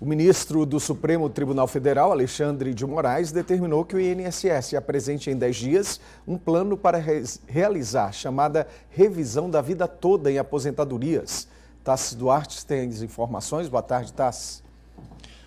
O ministro do Supremo Tribunal Federal, Alexandre de Moraes, determinou que o INSS apresente em 10 dias um plano para realizar chamada revisão da vida toda em aposentadorias. Tassi Duarte tem as informações. Boa tarde, Tassi.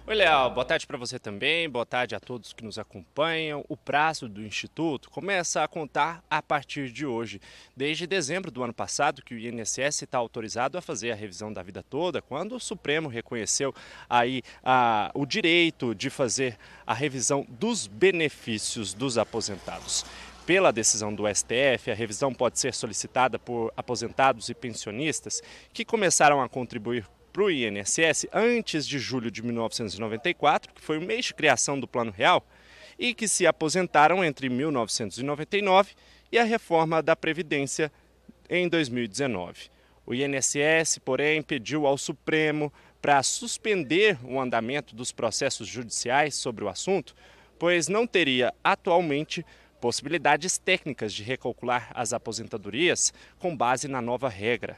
Oi, Léo, boa tarde para você também, boa tarde a todos que nos acompanham. O prazo do Instituto começa a contar a partir de hoje. Desde dezembro do ano passado, que o INSS está autorizado a fazer a revisão da vida toda, quando o Supremo reconheceu aí a, o direito de fazer a revisão dos benefícios dos aposentados pela decisão do STF, a revisão pode ser solicitada por aposentados e pensionistas que começaram a contribuir para o INSS antes de julho de 1994, que foi o mês de criação do Plano Real, e que se aposentaram entre 1999 e a reforma da Previdência em 2019. O INSS, porém, pediu ao Supremo para suspender o andamento dos processos judiciais sobre o assunto, pois não teria atualmente possibilidades técnicas de recalcular as aposentadorias com base na nova regra.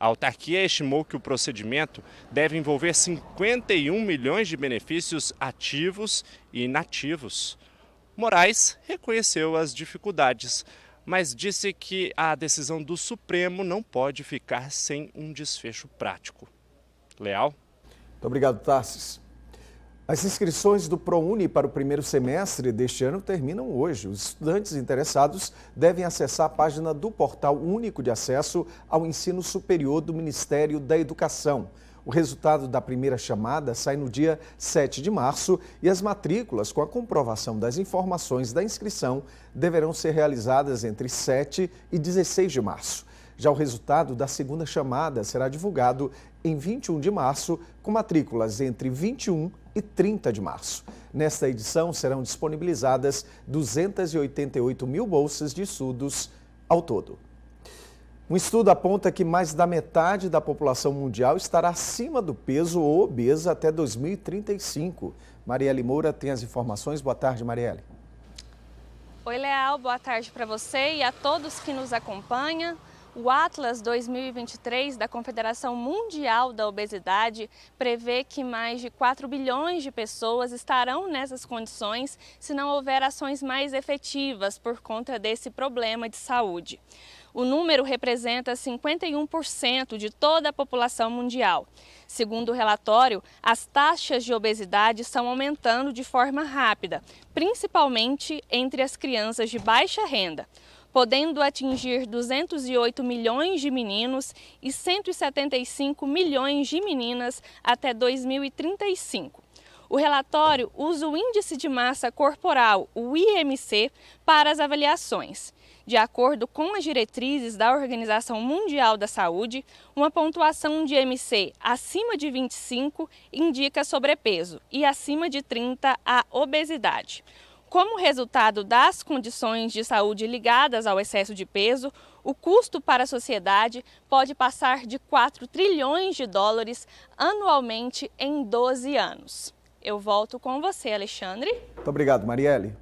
A autarquia estimou que o procedimento deve envolver 51 milhões de benefícios ativos e inativos. Moraes reconheceu as dificuldades, mas disse que a decisão do Supremo não pode ficar sem um desfecho prático. Leal? Muito obrigado, Tarsis. As inscrições do ProUni para o primeiro semestre deste ano terminam hoje. Os estudantes interessados devem acessar a página do Portal Único de Acesso ao Ensino Superior do Ministério da Educação. O resultado da primeira chamada sai no dia 7 de março e as matrículas com a comprovação das informações da inscrição deverão ser realizadas entre 7 e 16 de março. Já o resultado da segunda chamada será divulgado em 21 de março, com matrículas entre 21 e 30 de março. Nesta edição serão disponibilizadas 288 mil bolsas de estudos ao todo. Um estudo aponta que mais da metade da população mundial estará acima do peso ou obesa até 2035. Marielle Moura tem as informações. Boa tarde, Marielle. Oi, Leal. Boa tarde para você e a todos que nos acompanham. O Atlas 2023 da Confederação Mundial da Obesidade prevê que mais de 4 bilhões de pessoas estarão nessas condições se não houver ações mais efetivas por conta desse problema de saúde. O número representa 51% de toda a população mundial. Segundo o relatório, as taxas de obesidade estão aumentando de forma rápida, principalmente entre as crianças de baixa renda podendo atingir 208 milhões de meninos e 175 milhões de meninas até 2035. O relatório usa o Índice de Massa Corporal, o IMC, para as avaliações. De acordo com as diretrizes da Organização Mundial da Saúde, uma pontuação de MC acima de 25 indica sobrepeso e acima de 30 a obesidade. Como resultado das condições de saúde ligadas ao excesso de peso, o custo para a sociedade pode passar de 4 trilhões de dólares anualmente em 12 anos. Eu volto com você, Alexandre. Muito obrigado, Marielle.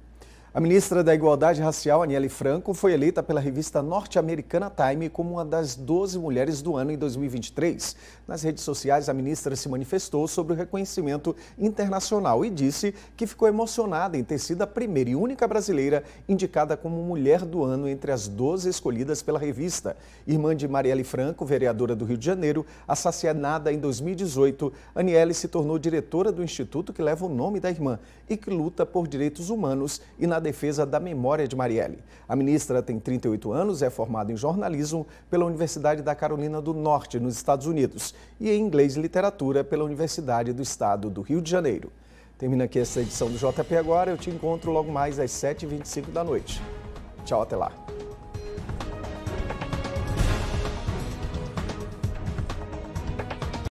A ministra da Igualdade Racial, Aniele Franco, foi eleita pela revista norte-americana Time como uma das 12 mulheres do ano em 2023. Nas redes sociais, a ministra se manifestou sobre o reconhecimento internacional e disse que ficou emocionada em ter sido a primeira e única brasileira indicada como mulher do ano entre as 12 escolhidas pela revista. Irmã de Marielle Franco, vereadora do Rio de Janeiro, assassinada em 2018, Aniele se tornou diretora do instituto que leva o nome da irmã e que luta por direitos humanos e na defesa da memória de Marielle. A ministra tem 38 anos, é formada em jornalismo pela Universidade da Carolina do Norte, nos Estados Unidos, e em inglês e literatura pela Universidade do Estado do Rio de Janeiro. Termina aqui essa edição do JP Agora. Eu te encontro logo mais às 7h25 da noite. Tchau, até lá.